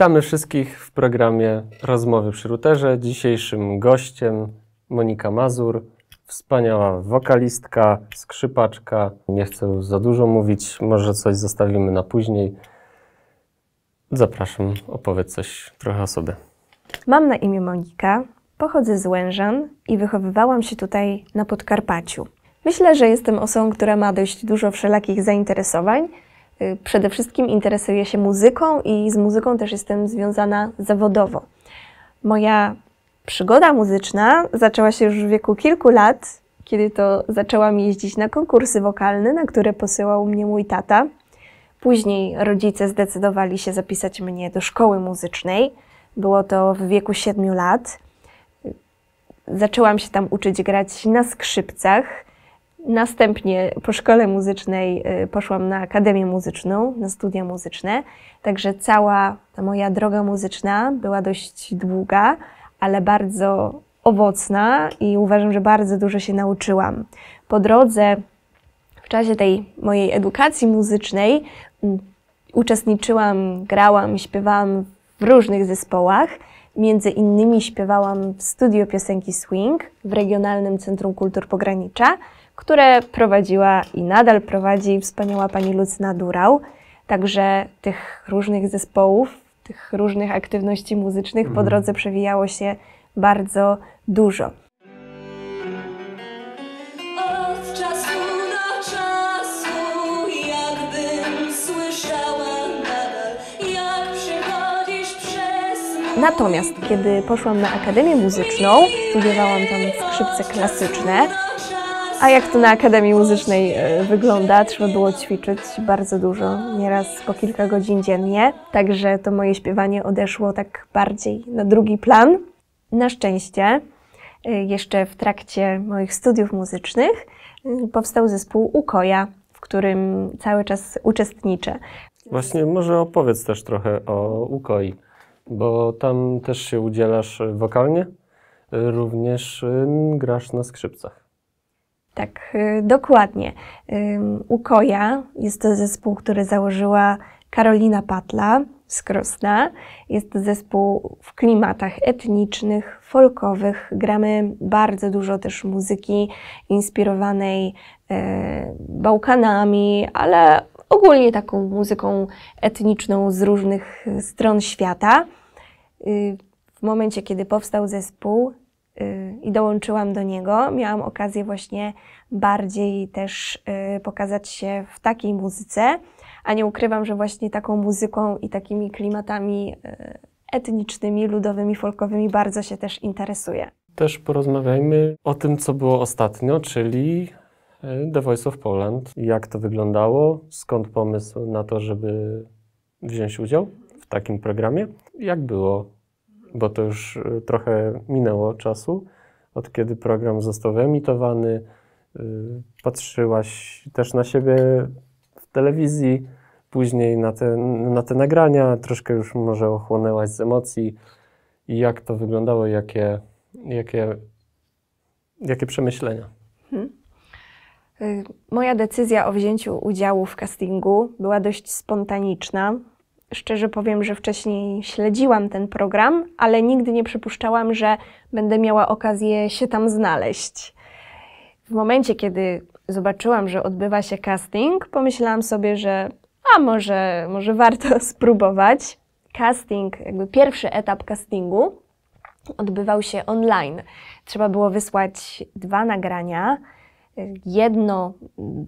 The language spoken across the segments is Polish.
Witamy wszystkich w programie Rozmowy przy Routerze. Dzisiejszym gościem Monika Mazur, wspaniała wokalistka, skrzypaczka. Nie chcę za dużo mówić, może coś zostawimy na później. Zapraszam, opowiedz coś trochę o sobie. Mam na imię Monika, pochodzę z Łężan i wychowywałam się tutaj na Podkarpaciu. Myślę, że jestem osobą, która ma dość dużo wszelakich zainteresowań, Y, przede wszystkim interesuję się muzyką i z muzyką też jestem związana zawodowo. Moja przygoda muzyczna zaczęła się już w wieku kilku lat, kiedy to zaczęłam jeździć na konkursy wokalne, na które posyłał mnie mój tata. Później rodzice zdecydowali się zapisać mnie do szkoły muzycznej. Było to w wieku 7 lat. Zaczęłam się tam uczyć grać na skrzypcach. Następnie po szkole muzycznej y, poszłam na Akademię Muzyczną, na studia muzyczne, także cała ta moja droga muzyczna była dość długa, ale bardzo owocna i uważam, że bardzo dużo się nauczyłam. Po drodze, w czasie tej mojej edukacji muzycznej, mm, uczestniczyłam, grałam, śpiewałam w różnych zespołach. Między innymi śpiewałam w studio piosenki Swing w Regionalnym Centrum Kultur Pogranicza które prowadziła i nadal prowadzi wspaniała pani Lucyna Durał. Także tych różnych zespołów, tych różnych aktywności muzycznych po mhm. drodze przewijało się bardzo dużo. Natomiast kiedy poszłam na Akademię Muzyczną, studiowałam tam skrzypce klasyczne, a jak to na Akademii Muzycznej e, wygląda? Trzeba było ćwiczyć bardzo dużo, nieraz po kilka godzin dziennie, także to moje śpiewanie odeszło tak bardziej na drugi plan. Na szczęście, e, jeszcze w trakcie moich studiów muzycznych e, powstał zespół Ukoja, w którym cały czas uczestniczę. Właśnie może opowiedz też trochę o Ukoi, bo tam też się udzielasz wokalnie, również y, grasz na skrzypcach. Tak, y, dokładnie. Ukoja jest to zespół, który założyła Karolina Patla z Krosna. Jest to zespół w klimatach etnicznych, folkowych. Gramy bardzo dużo też muzyki inspirowanej e, Bałkanami, ale ogólnie taką muzyką etniczną z różnych stron świata. Y, w momencie, kiedy powstał zespół, Y, i dołączyłam do niego. Miałam okazję właśnie bardziej też y, pokazać się w takiej muzyce, a nie ukrywam, że właśnie taką muzyką i takimi klimatami y, etnicznymi, ludowymi, folkowymi bardzo się też interesuję. Też porozmawiajmy o tym, co było ostatnio, czyli The Voice of Poland. Jak to wyglądało? Skąd pomysł na to, żeby wziąć udział w takim programie? Jak było bo to już y, trochę minęło czasu, od kiedy program został wyemitowany. Y, patrzyłaś też na siebie w telewizji, później na te, na te nagrania, troszkę już może ochłonęłaś z emocji. I jak to wyglądało, jakie, jakie, jakie przemyślenia? Hmm. Y, moja decyzja o wzięciu udziału w castingu była dość spontaniczna szczerze powiem, że wcześniej śledziłam ten program, ale nigdy nie przypuszczałam, że będę miała okazję się tam znaleźć. W momencie, kiedy zobaczyłam, że odbywa się casting, pomyślałam sobie, że a może, może warto spróbować. Casting, jakby pierwszy etap castingu odbywał się online. Trzeba było wysłać dwa nagrania jedno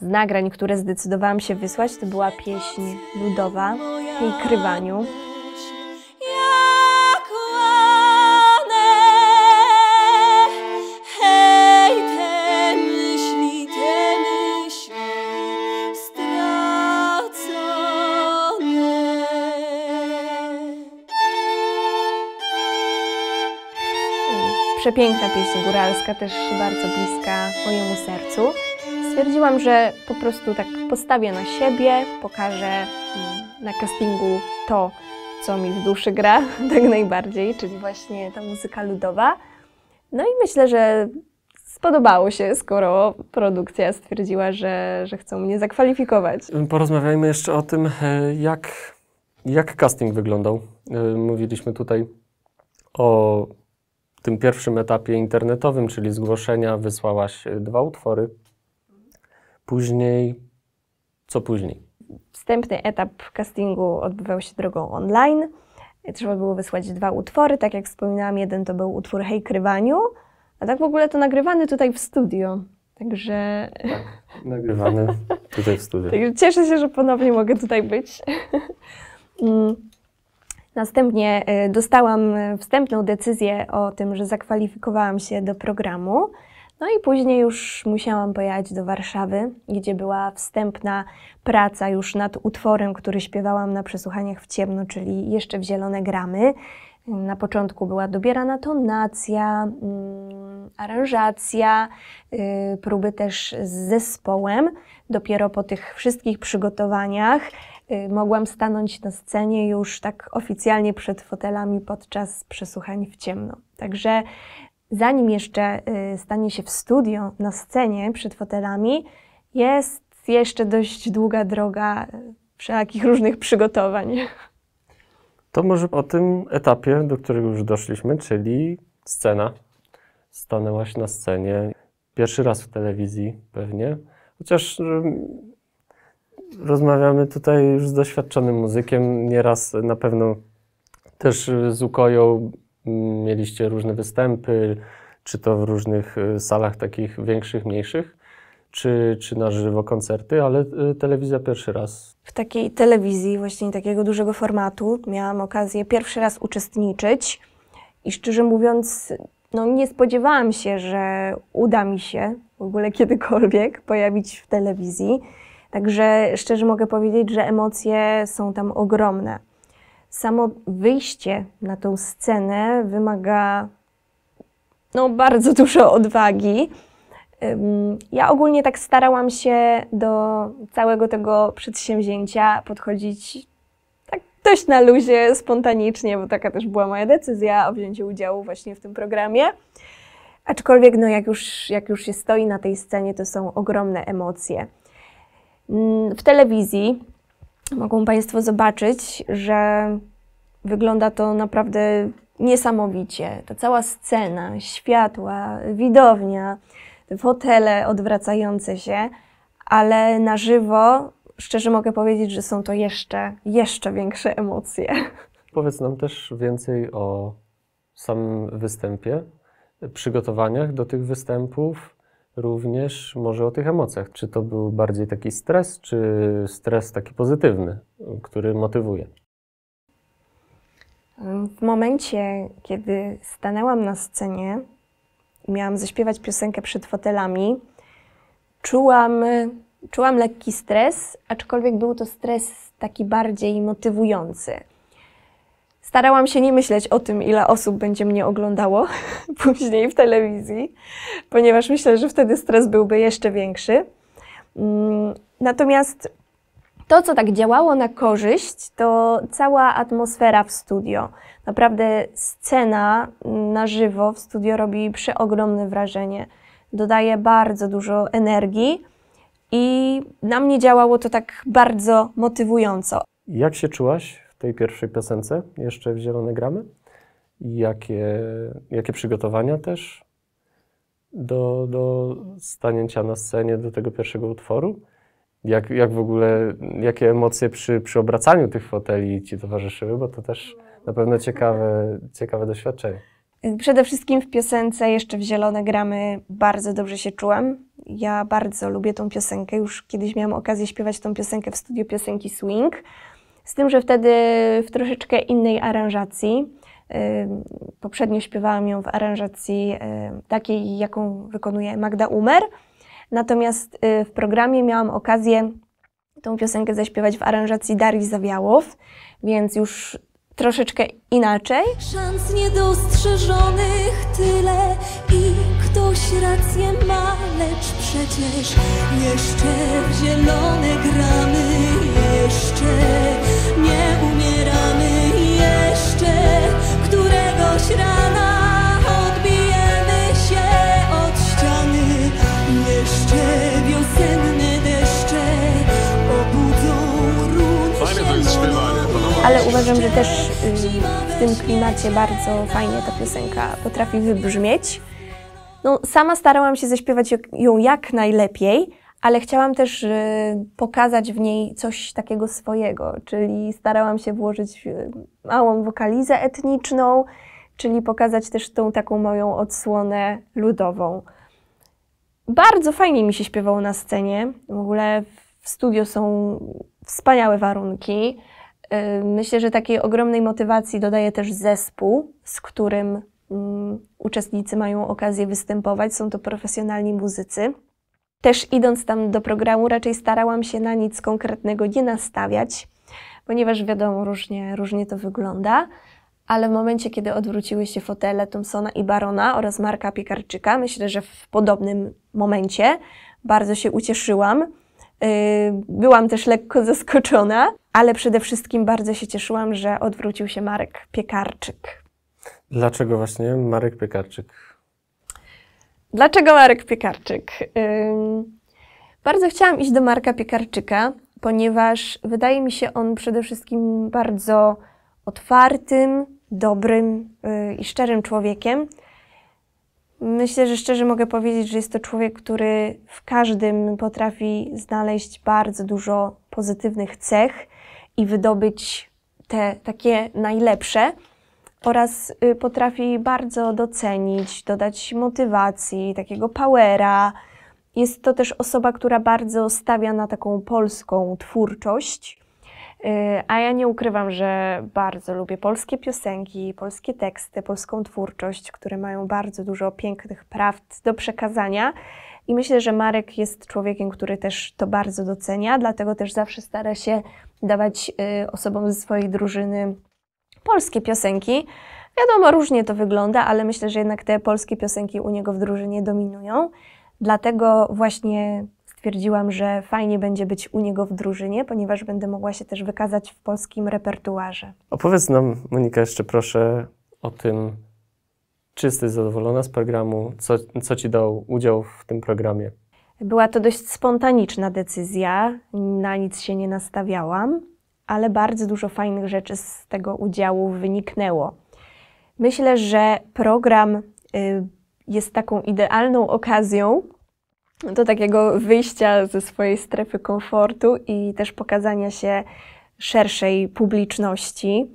z nagrań, które zdecydowałam się wysłać, to była pieśń ludowa w jej krywaniu. przepiękna pieśń góralska, też bardzo bliska mojemu sercu. Stwierdziłam, że po prostu tak postawię na siebie, pokażę mm, na castingu to, co mi w duszy gra, tak najbardziej, czyli właśnie ta muzyka ludowa. No i myślę, że spodobało się, skoro produkcja stwierdziła, że, że chcą mnie zakwalifikować. Porozmawiajmy jeszcze o tym, e, jak, jak casting wyglądał. E, mówiliśmy tutaj o tym pierwszym etapie internetowym, czyli zgłoszenia, wysłałaś e, dwa utwory. Później, co później? Wstępny etap castingu odbywał się drogą online. Trzeba było wysłać dwa utwory. Tak jak wspominałam, jeden to był utwór Hej Krywaniu, a tak w ogóle to nagrywany tutaj w studio. Także. Tak, nagrywany tutaj w studiu. Także cieszę się, że ponownie mogę tutaj być. Mm. Następnie e, dostałam e, wstępną decyzję o tym, że zakwalifikowałam się do programu. No i później już musiałam pojechać do Warszawy, gdzie była wstępna praca już nad utworem, który śpiewałam na przesłuchaniach w ciemno, czyli jeszcze w zielone gramy. Na początku była dobierana tonacja, mm, aranżacja, y, próby też z zespołem. Dopiero po tych wszystkich przygotowaniach Y, mogłam stanąć na scenie już tak oficjalnie przed fotelami podczas przesłuchań w ciemno. Także zanim jeszcze y, stanie się w studio, na scenie, przed fotelami, jest jeszcze dość długa droga y, wszelakich różnych przygotowań. To może o tym etapie, do którego już doszliśmy, czyli scena. Stanęłaś na scenie. Pierwszy raz w telewizji pewnie. Chociaż rozmawiamy tutaj już z doświadczonym muzykiem. Nieraz na pewno też y, z Ukoją mm, mieliście różne występy, czy to w różnych y, salach takich większych, mniejszych, czy, czy na żywo koncerty, ale y, telewizja pierwszy raz. W takiej telewizji, właśnie takiego dużego formatu, miałam okazję pierwszy raz uczestniczyć i szczerze mówiąc, no nie spodziewałam się, że uda mi się w ogóle kiedykolwiek pojawić w telewizji. Także szczerze mogę powiedzieć, że emocje są tam ogromne. Samo wyjście na tą scenę wymaga no, bardzo dużo odwagi. Ja ogólnie tak starałam się do całego tego przedsięwzięcia podchodzić tak dość na luzie, spontanicznie, bo taka też była moja decyzja o wzięciu udziału właśnie w tym programie. Aczkolwiek, no, jak, już, jak już się stoi na tej scenie, to są ogromne emocje. Mm, w telewizji mogą Państwo zobaczyć, że wygląda to naprawdę niesamowicie. Ta cała scena, światła, widownia, fotele odwracające się, ale na żywo szczerze mogę powiedzieć, że są to jeszcze, jeszcze większe emocje. Powiedz nam też więcej o samym występie, przygotowaniach do tych występów, również może o tych emocjach. Czy to był bardziej taki stres, czy stres taki pozytywny, który motywuje? W momencie, kiedy stanęłam na scenie i miałam zaśpiewać piosenkę przed fotelami, czułam, czułam lekki stres, aczkolwiek był to stres taki bardziej motywujący. Starałam się nie myśleć o tym, ile osób będzie mnie oglądało później w telewizji, ponieważ myślę, że wtedy stres byłby jeszcze większy. Mm, natomiast to, co tak działało na korzyść, to cała atmosfera w studio. Naprawdę scena na żywo w studio robi przeogromne wrażenie. Dodaje bardzo dużo energii i na mnie działało to tak bardzo motywująco. Jak się czułaś tej pierwszej piosence jeszcze w Zielone Gramy? Jakie, jakie przygotowania też do, do stanięcia na scenie, do tego pierwszego utworu? Jak, jak w ogóle, jakie emocje przy, przy obracaniu tych foteli ci towarzyszyły? Bo to też na pewno ciekawe, ciekawe doświadczenie. Przede wszystkim w piosence jeszcze w Zielone Gramy bardzo dobrze się czułam. Ja bardzo lubię tą piosenkę. Już kiedyś miałam okazję śpiewać tą piosenkę w studiu piosenki Swing z tym, że wtedy w troszeczkę innej aranżacji. Poprzednio śpiewałam ją w aranżacji takiej, jaką wykonuje Magda Umer. Natomiast y, w programie miałam okazję tą piosenkę zaśpiewać w aranżacji Darii Zawiałow, więc już troszeczkę inaczej. Szans niedostrzeżonych tyle i ktoś rację ma, lecz przecież jeszcze w zielone gramy jeszcze nie umieramy jeszcze któregoś rana odbijemy się od ściany jeszcze wiosenne deszcze obudzą runy Fajne to jest ale uważam, że też y, w tym klimacie bardzo fajnie ta piosenka potrafi wybrzmieć. No, sama starałam się zaśpiewać ją jak najlepiej, ale chciałam też y, pokazać w niej coś takiego swojego, czyli starałam się włożyć y, małą wokalizę etniczną, czyli pokazać też tą taką moją odsłonę ludową. Bardzo fajnie mi się śpiewało na scenie. W ogóle w studio są wspaniałe warunki. Y, myślę, że takiej ogromnej motywacji dodaje też zespół, z którym mm, uczestnicy mają okazję występować. Są to profesjonalni muzycy. Też idąc tam do programu, raczej starałam się na nic konkretnego nie nastawiać, ponieważ wiadomo, różnie, różnie to wygląda. Ale w momencie, kiedy odwróciły się fotele Thompsona i Barona oraz Marka Piekarczyka, myślę, że w podobnym momencie bardzo się ucieszyłam. Yy, byłam też lekko zaskoczona, ale przede wszystkim bardzo się cieszyłam, że odwrócił się Marek Piekarczyk. Dlaczego właśnie Marek Piekarczyk? Dlaczego Marek Piekarczyk? Yy, bardzo chciałam iść do Marka Piekarczyka, ponieważ wydaje mi się on przede wszystkim bardzo otwartym, dobrym y, i szczerym człowiekiem. Myślę, że szczerze mogę powiedzieć, że jest to człowiek, który w każdym potrafi znaleźć bardzo dużo pozytywnych cech i wydobyć te takie najlepsze oraz y, potrafi bardzo docenić, dodać motywacji, takiego powera, jest to też osoba, która bardzo stawia na taką polską twórczość. Y, a ja nie ukrywam, że bardzo lubię polskie piosenki, polskie teksty, polską twórczość, które mają bardzo dużo pięknych prawd do przekazania. I myślę, że Marek jest człowiekiem, który też to bardzo docenia, dlatego też zawsze stara się dawać y, osobom ze swojej drużyny polskie piosenki. Wiadomo, różnie to wygląda, ale myślę, że jednak te polskie piosenki u niego w drużynie dominują. Dlatego właśnie stwierdziłam, że fajnie będzie być u niego w drużynie, ponieważ będę mogła się też wykazać w polskim repertuarze. Opowiedz nam, Monika, jeszcze proszę o tym, czy jesteś zadowolona z programu, co, co ci dał udział w tym programie? Była to dość spontaniczna decyzja, na nic się nie nastawiałam, ale bardzo dużo fajnych rzeczy z tego udziału wyniknęło. Myślę, że program y, jest taką idealną okazją do takiego wyjścia ze swojej strefy komfortu i też pokazania się szerszej publiczności.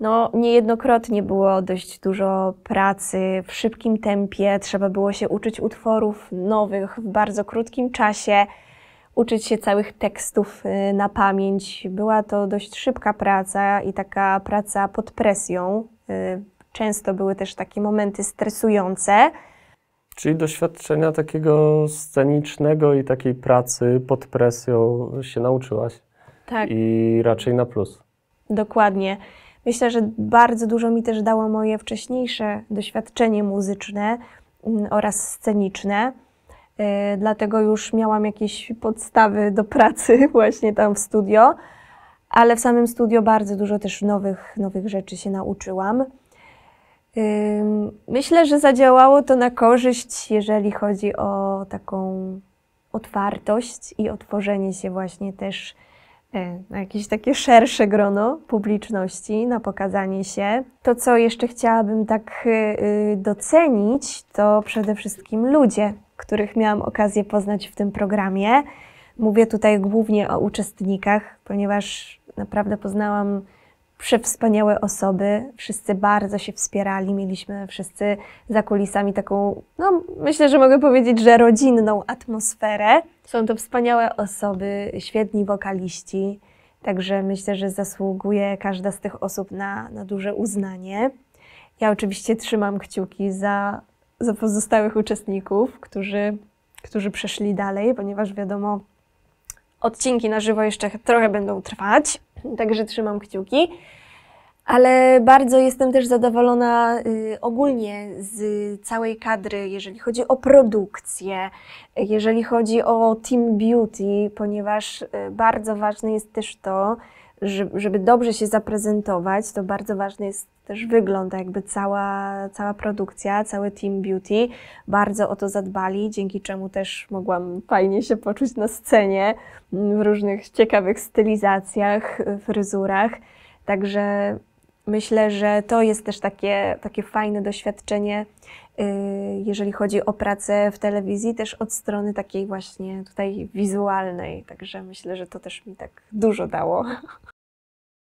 No, niejednokrotnie było dość dużo pracy w szybkim tempie, trzeba było się uczyć utworów nowych w bardzo krótkim czasie, uczyć się całych tekstów y, na pamięć. Była to dość szybka praca i taka praca pod presją y, często były też takie momenty stresujące. Czyli doświadczenia takiego scenicznego i takiej pracy pod presją się nauczyłaś. Tak. I raczej na plus. Dokładnie. Myślę, że bardzo dużo mi też dało moje wcześniejsze doświadczenie muzyczne mm, oraz sceniczne. Y, dlatego już miałam jakieś podstawy do pracy właśnie tam w studio, ale w samym studio bardzo dużo też nowych, nowych rzeczy się nauczyłam. Myślę, że zadziałało to na korzyść, jeżeli chodzi o taką otwartość i otworzenie się właśnie też e, na jakieś takie szersze grono publiczności, na pokazanie się. To, co jeszcze chciałabym tak y, y, docenić, to przede wszystkim ludzie, których miałam okazję poznać w tym programie. Mówię tutaj głównie o uczestnikach, ponieważ naprawdę poznałam przewspaniałe osoby, wszyscy bardzo się wspierali, mieliśmy wszyscy za kulisami taką, no myślę, że mogę powiedzieć, że rodzinną atmosferę. Są to wspaniałe osoby, świetni wokaliści, także myślę, że zasługuje każda z tych osób na, na duże uznanie. Ja oczywiście trzymam kciuki za, za pozostałych uczestników, którzy, którzy przeszli dalej, ponieważ wiadomo, odcinki na żywo jeszcze trochę będą trwać, także trzymam kciuki. Ale bardzo jestem też zadowolona y, ogólnie z całej kadry, jeżeli chodzi o produkcję, jeżeli chodzi o team beauty, ponieważ y, bardzo ważne jest też to, żeby dobrze się zaprezentować, to bardzo ważny jest też wygląd, jakby cała, cała produkcja, cały team beauty bardzo o to zadbali, dzięki czemu też mogłam fajnie się poczuć na scenie, mm, w różnych ciekawych stylizacjach, fryzurach. Także myślę, że to jest też takie, takie fajne doświadczenie Y, jeżeli chodzi o pracę w telewizji, też od strony takiej właśnie tutaj wizualnej. Także myślę, że to też mi tak dużo dało.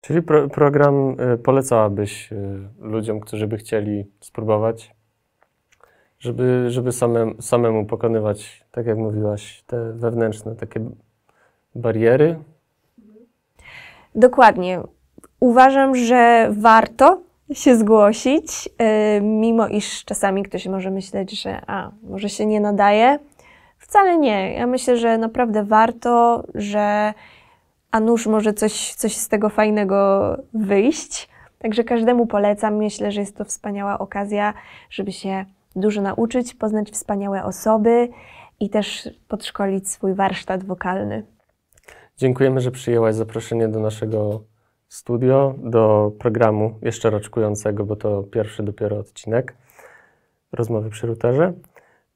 Czyli pro, program y, polecałabyś y, ludziom, którzy by chcieli spróbować, żeby, żeby samem, samemu pokonywać, tak jak mówiłaś, te wewnętrzne takie bariery? Dokładnie. Uważam, że warto się zgłosić, y, mimo iż czasami ktoś może myśleć, że a, może się nie nadaje. Wcale nie. Ja myślę, że naprawdę warto, że a nuż może coś, coś z tego fajnego wyjść. Także każdemu polecam. Myślę, że jest to wspaniała okazja, żeby się dużo nauczyć, poznać wspaniałe osoby i też podszkolić swój warsztat wokalny. Dziękujemy, że przyjęłaś zaproszenie do naszego studio do programu jeszcze roczkującego, bo to pierwszy dopiero odcinek rozmowy przy routerze.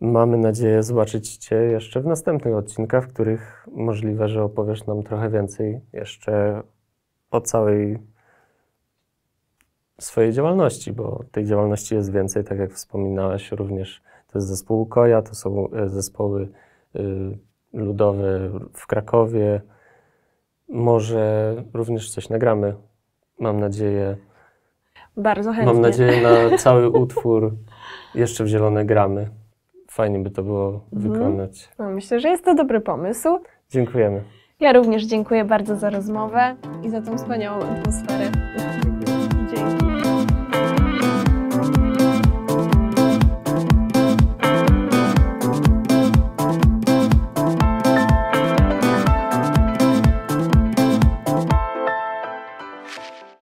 Mamy nadzieję zobaczyć Cię jeszcze w następnych odcinkach, w których możliwe, że opowiesz nam trochę więcej jeszcze o całej swojej działalności, bo tej działalności jest więcej, tak jak wspominałaś, również to jest zespół Koja, to są e, zespoły e, ludowe w Krakowie, może również coś nagramy. Mam nadzieję. Bardzo chętnie. Mam nadzieję na cały utwór jeszcze w zielone gramy. Fajnie by to było mhm. wykonać. No, myślę, że jest to dobry pomysł. Dziękujemy. Ja również dziękuję bardzo za rozmowę i za tą wspaniałą atmosferę.